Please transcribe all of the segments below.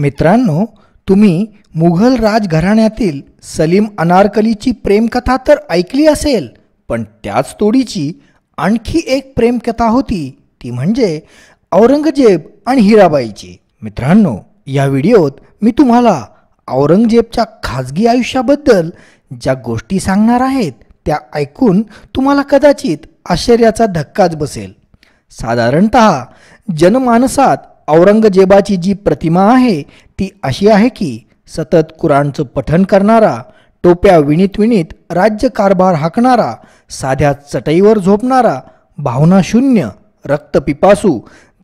मित्रांनो तुम्ही मुघल राजघराण्यातील सलीम अनारकलीची प्रेमकथा तर ऐकली असेल पण त्याच तोडीची आणखी एक प्रेमकथा होती ती म्हणजे औरंगजेब आणि हिराबाईची मित्रांनो या व्हिडिओत मी तुम्हाला औरंगजेबच्या खाजगी आयुष्याबद्दल ज्या गोष्टी सांगणार आहेत त्या ऐकून तुम्हाला कदाचित आश्चर्याचा धक्काच बसेल साधारणत जनमानसात औरंगजेबाची जी प्रतिमा आहे ती अशी आहे की सतत कुराणचं पठण करणारा टोप्या विणीत विणीत राज्यकारभार हाकणारा साध्या चटईवर झोपणारा भावनाशून्य रक्तपिपासू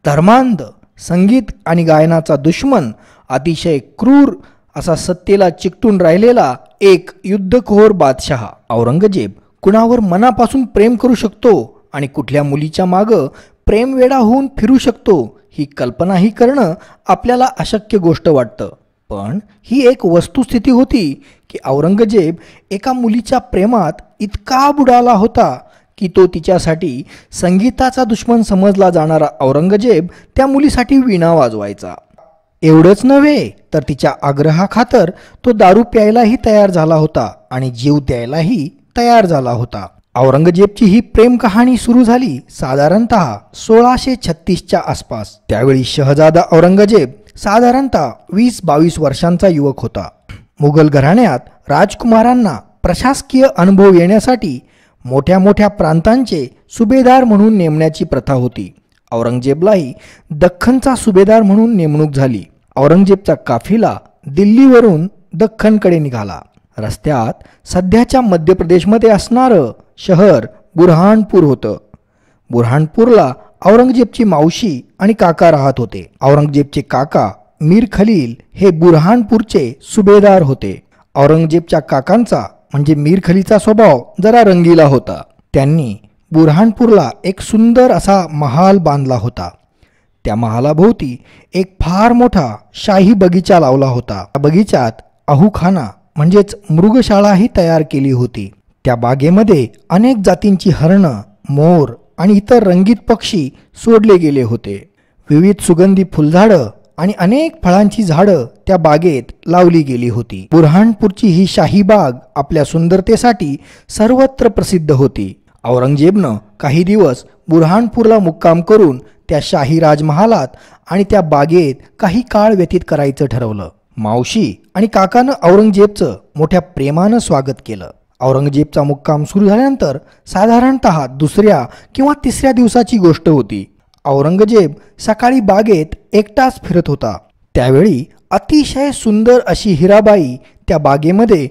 धर्मांध संगीत आणि गायनाचा दुश्मन अतिशय क्रूर असा सत्तेला चिकटून राहिलेला एक युद्धखोर बादशहा औरंगजेब कुणावर मनापासून प्रेम करू शकतो आणि कुठल्या मुलीच्या मागं प्रेमवेडा होऊन फिरू शकतो ही कल्पनाही करणं आपल्याला अशक्य गोष्ट वाटतं पण ही एक वस्तुस्थिती होती की औरंगजेब एका मुलीच्या प्रेमात इतका बुडाला होता की तो तिच्यासाठी संगीताचा दुश्मन समजला जाणारा औरंगजेब त्या मुलीसाठी विणा वाजवायचा एवढंच नव्हे तर तिच्या आग्रहाखातर तो दारू प्यायलाही तयार झाला होता आणि जीव द्यायलाही तयार झाला होता औरंगजेबची ही प्रेम कहाणी सुरू झाली साधारणत सोळाशे छत्तीसच्या आसपास त्यावेळी शहजादा औरंगजेब साधारणतः वीस बावीस वर्षांचा युवक होता मुघल घराण्यात राजकुमारांना प्रशासकीय अनुभव येण्यासाठी मोठ्या मोठ्या प्रांतांचे सुभेदार म्हणून नेमण्याची प्रथा होती औरंगजेबलाही दख्खनचा सुभेदार म्हणून नेमणूक झाली औरंगजेबचा काफिला दिल्लीवरून दख्खनकडे निघाला रस्त्यात सध्याच्या मध्य प्रदेशमध्ये असणारं शहर बुरहानपूर होतं बुरहानपूरला औरंगजेबची मावशी आणि काका राहत होते औरंगजेबचे काका मीर खलील हे बुरहानपूरचे सुभेदार होते औरंगजेबच्या काकांचा म्हणजे मीर खलीचा स्वभाव जरा रंगीला होता त्यांनी बुरहानपूरला एक सुंदर असा महाल बांधला होता त्या महालाभोवती एक फार मोठा शाही बगीचा लावला होता त्या बगीचात खाना म्हणजेच मृगशाळाही तयार केली होती त्या बागेमध्ये अनेक जातींची हरणं मोर आणि इतर रंगीत पक्षी सोडले गेले होते विविध सुगंधी फुलझाडं आणि अनेक फळांची झाडं त्या बागेत लावली गेली होती बुरहाणपूरची ही शाही बाग आपल्या सुंदरतेसाठी सर्वत्र प्रसिद्ध होती औरंगजेबनं काही दिवस बुरहाणपूरला मुक्काम करून त्या शाही राजमहालात आणि त्या बागेत काही काळ व्यतीत करायचं ठरवलं मावशी आणि काकानं औरंगजेबचं मोठ्या प्रेमानं स्वागत केलं औरंगजेबचा मुक्काम सुरू झाल्यानंतर साधारणत दुसऱ्या किंवा तिसऱ्या दिवसाची गोष्ट होती औरंगजेब सकाळी बागेत एकटाच फिरत होता त्यावेळी अतिशय सुंदर अशी हिराबाई त्या बागेमध्ये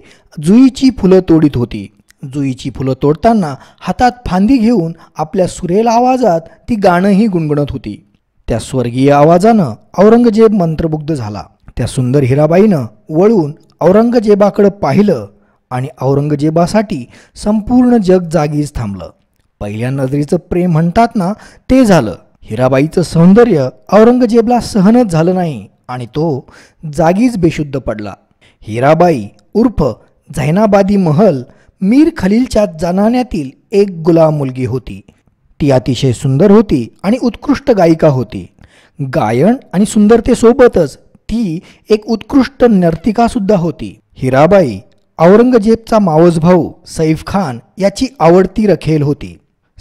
जुईची फुलं तोडीत होती जुईची फुलं तोडताना हातात फांदी घेऊन आपल्या सुरेल आवाजात ती गाणंही गुणगुणत होती त्या स्वर्गीय आवाजानं औरंगजेब मंत्रमुग्ध झाला त्या सुंदर हिराबाईनं वळून औरंगजेबाकडं पाहिलं आणि औरंगजेबासाठी संपूर्ण जग जागीच थांबलं पहिल्या नजरेचं प्रेम म्हणतात ना ते झालं हिराबाईचं सौंदर्य औरंगजेबला सहनच झालं नाही आणि तो जागीच बेशुद्ध पडला हिराबाई उर्फ झैनाबादी महल मीर खलीलच्या जनान्यातील एक गुलाम मुलगी होती ती अतिशय सुंदर होती आणि उत्कृष्ट गायिका होती गायन आणि सुंदरतेसोबतच ती एक उत्कृष्ट नर्तिकासुद्धा होती हिराबाई औरंगजेबचा मावस भाऊ सैफ खान याची आवडती रखेल होती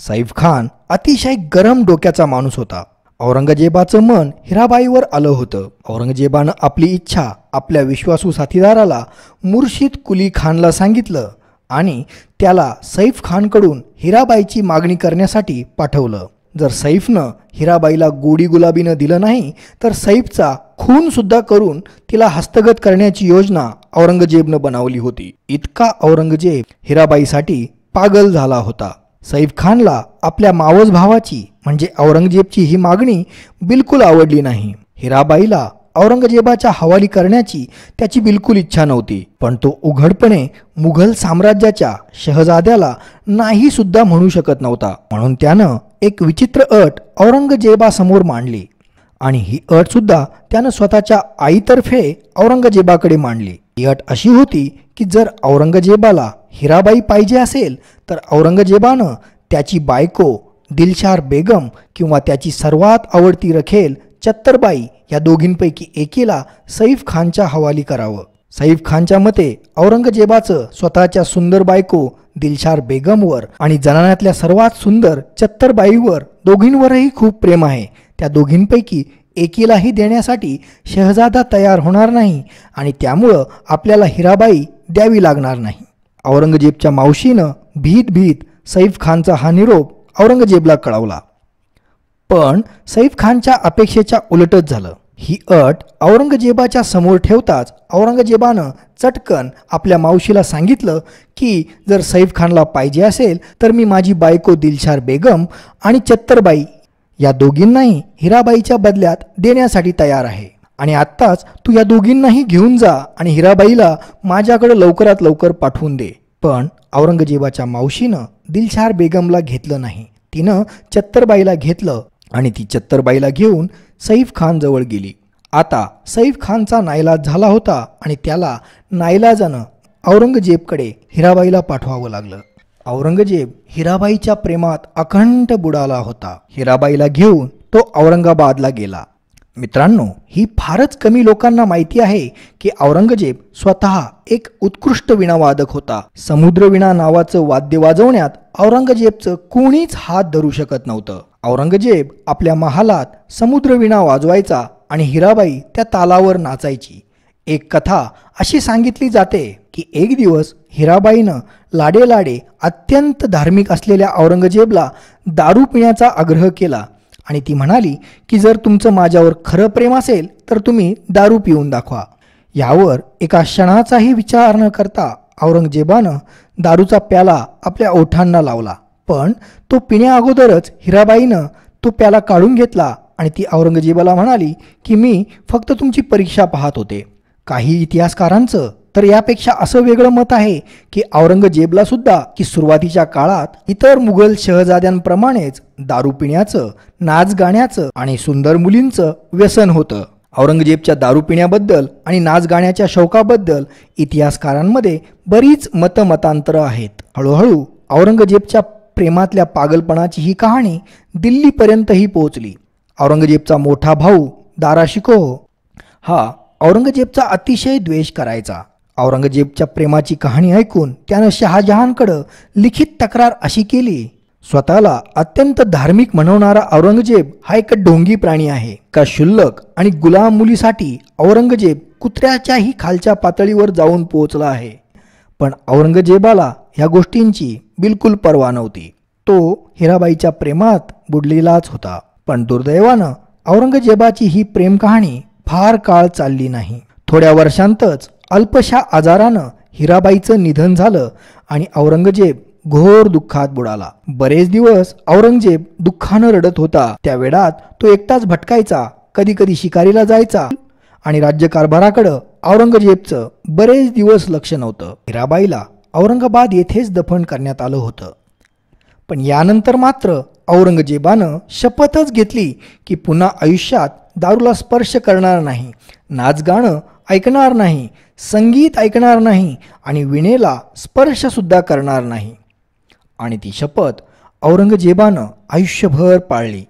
सैफ खान अतिशय गरम डोक्याचा माणूस होता औरंगजेबाचं मन हिराबाईवर आलं होतं औरंगजेबानं आपली इच्छा आपल्या विश्वासू साथीदाराला मुर्शिद कुली खानला सांगितलं आणि त्याला सैफ खानकडून हिराबाईची मागणी करण्यासाठी पाठवलं जर सैफनं हिराबाईला गोडी गुलाबीनं दिलं नाही तर सैफचा खूनसुद्धा करून तिला हस्तगत करण्याची योजना औरंगजेबनं बनवली होती इतका औरंगजेब हिराबाईसाठी पागल झाला होता सैफ खानला आपल्या मावस भावाची म्हणजे औरंगजेबची ही मागणी बिलकुल आवडली नाही हिराबाईला औरंगजेबाच्या हवाली करण्याची त्याची बिलकुल इच्छा नव्हती पण तो उघडपणे मुघल साम्राज्याच्या शहजाद्याला नाही सुद्धा म्हणू शकत नव्हता म्हणून त्यानं एक विचित्र अट औरंगजेबासमोर मांडली आणि ही अट सुद्धा त्यानं स्वतःच्या आईतर्फे औरंगजेबाकडे मांडली ही अट अशी होती की जर औरंगजेबाला हिराबाई पाहिजे असेल तर औरंगजेबानं त्याची बायको दिलशार बेगम किंवा त्याची सर्वात आवडती रखेल चत्तरबाई या दोघींपैकी एकीला सईफ खानच्या हवाली करावं सईफ खानच्या मते औरंगजेबाचं स्वतःच्या सुंदर बायको दिलशार बेगमवर आणि जनान्यातल्या सर्वात सुंदर चत्तरबाईवर दोघींवरही खूप प्रेम आहे त्या दोघींपैकी एकीलाही देण्यासाठी शहजादा तयार होणार नाही आणि त्यामुळं आपल्याला हिराबाई द्यावी लागणार नाही औरंगजेबच्या मावशीनं भीत भीत सैफ खानचा हा निरोप औरंगजेबला कळवला पण सैफ खानच्या अपेक्षेच्या उलटच झालं ही अट औरंगजेबाच्या समोर ठेवताच औरंगजेबानं चटकन आपल्या मावशीला सांगितलं की जर सैफ खानला पाहिजे असेल तर मी माझी बायको दिलशार बेगम आणि चत्तरबाई या दोघींनाही हिराबाईच्या बदल्यात देण्यासाठी तयार आहे आणि आत्ताच तू या दोघींनाही घेऊन जा आणि हिराबाईला माझ्याकडे लवकरात लवकर पाठवून दे पण औरंगजेबाच्या मावशीनं दिलशार बेगमला घेतलं नाही तिनं चत्तरबाईला घेतलं आणि ती चत्तरबाईला घेऊन सईफ खानजवळ गेली आता सैफ खानचा नाईलाज झाला होता आणि त्याला नाईलाजानं औरंगजेबकडे हिराबाईला पाठवावं लागलं औरंगजेब हिराबाईच्या प्रेमात अखंड बुडाला होता हिराबाईला घेऊन तो औरंगाबादला गेला मित्रांनो ही फारच कमी लोकांना माहिती आहे की औरंगजेब स्वतः एक उत्कृष्ट विणावादक होता समुद्रविणा नावाचं वाद्य वाजवण्यात औरंगजेबचं कोणीच हात धरू शकत नव्हतं औरंगजेब आपल्या महालात समुद्रविणा वाजवायचा आणि हिराबाई त्या तालावर नाचायची एक कथा अशी सांगितली जाते की एक दिवस हिराबाईनं लाडे लाडे अत्यंत धार्मिक असलेल्या औरंगजेबला दारू पिण्याचा आग्रह केला आणि ती म्हणाली की जर तुमचं माझ्यावर खरं प्रेम असेल तर तुम्ही दारू पिऊन दाखवा यावर एका क्षणाचाही विचार न करता औरंगजेबानं दारूचा प्याला आपल्या ओठांना लावला पण तो पिण्याअगोदरच हिराबाईनं तो प्याला काढून घेतला आणि ती औरंगजेबाला म्हणाली की मी फक्त तुमची परीक्षा पाहत होते काही इतिहासकारांचं तर यापेक्षा असं वेगळं मत आहे की औरंगजेबला सुद्धा की सुरुवातीच्या काळात इतर मुघल शहजाद्यांप्रमाणेच दारू पिण्याचं नाच गाण्याचं आणि सुंदर मुलींचं व्यसन होतं औरंगजेबच्या दारू पिण्याबद्दल आणि नाच गाण्याच्या शौकाबद्दल इतिहासकारांमध्ये बरीच मतमतांतरं आहेत हळूहळू औरंगजेबच्या प्रेमातल्या पागलपणाची ही कहाणी दिल्लीपर्यंतही पोहोचली औरंगजेबचा मोठा भाऊ दारा शिकोह हा औरंगजेबचा अतिशय द्वेष करायचा औरंगजेबच्या प्रेमाची कहाणी ऐकून त्यानं शहाजहानकडं लिखित तक्रार अशी केली स्वतःला अत्यंत धार्मिक म्हणवणारा औरंगजेब हा एक ढोंगी प्राणी आहे का शुल्लक आणि गुलाम मुलीसाठी औरंगजेब कुत्र्याच्याही खालच्या पातळीवर जाऊन पोहोचला आहे पण औरंगजेबाला ह्या गोष्टींची बिलकुल पर्वा नव्हती तो हिराबाईच्या प्रेमात बुडलेलाच होता पण दुर्दैवानं औरंगजेबाची ही प्रेमकहाणी फार काळ चालली नाही थोड्या वर्षांतच अल्पशा आजारानं हिराबाईचं निधन झालं आणि औरंगजेब घोर दुःखात बुडाला बरेच दिवस औरंगजेब दुःखानं रडत होता त्या वेळात तो एकटाच भटकायचा कधी कधी शिकारीला जायचा आणि राज्यकारभाराकडं औरंगजेबचं बरेच दिवस लक्ष नव्हतं हिराबाईला औरंगाबाद येथेच दफन करण्यात आलं होतं पण यानंतर मात्र औरंगजेबानं शपथच घेतली की पुन्हा आयुष्यात दारूला स्पर्श करणार नाही नाच गाणं ऐकणार नाही संगीत ऐकणार नाही आणि विणेला स्पर्शसुद्धा करणार नाही आणि ती शपथ औरंगजेबानं आयुष्यभर पाळली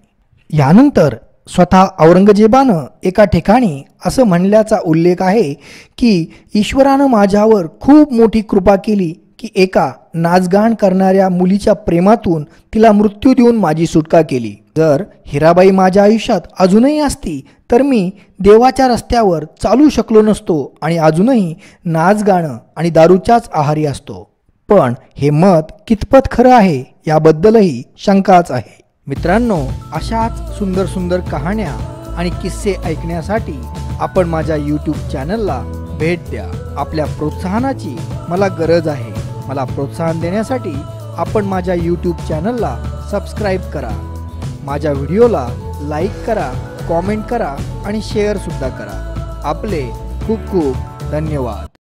यानंतर स्वतः औरंगजेबानं एका ठिकाणी असं म्हणल्याचा उल्लेख आहे की ईश्वरानं माझ्यावर खूप मोठी कृपा केली की एका नाचगाण करणाऱ्या मुलीच्या प्रेमातून तिला मृत्यू देऊन माझी सुटका केली जर हिराबाई माझ्या आयुष्यात अजूनही असती तर मी देवाच्या रस्त्यावर चालू शकलो नसतो आणि अजूनही नाच गाणं आणि दारूच्याच आहारी असतो पण हे मत कितपत खरं आहे याबद्दलही शंकाच आहे मित्रांनो अशाच सुंदर सुंदर कहाण्या आणि किस्से ऐकण्यासाठी आपण माझ्या यूट्यूब चॅनलला भेट द्या आपल्या प्रोत्साहनाची मला गरज आहे मला प्रोत्साहन देण्यासाठी आपण माझ्या यूट्यूब चॅनलला सबस्क्राईब करा माझ्या व्हिडिओला लाईक करा कॉमेंट करा आणि शेअरसुद्धा करा आपले खूप खूप धन्यवाद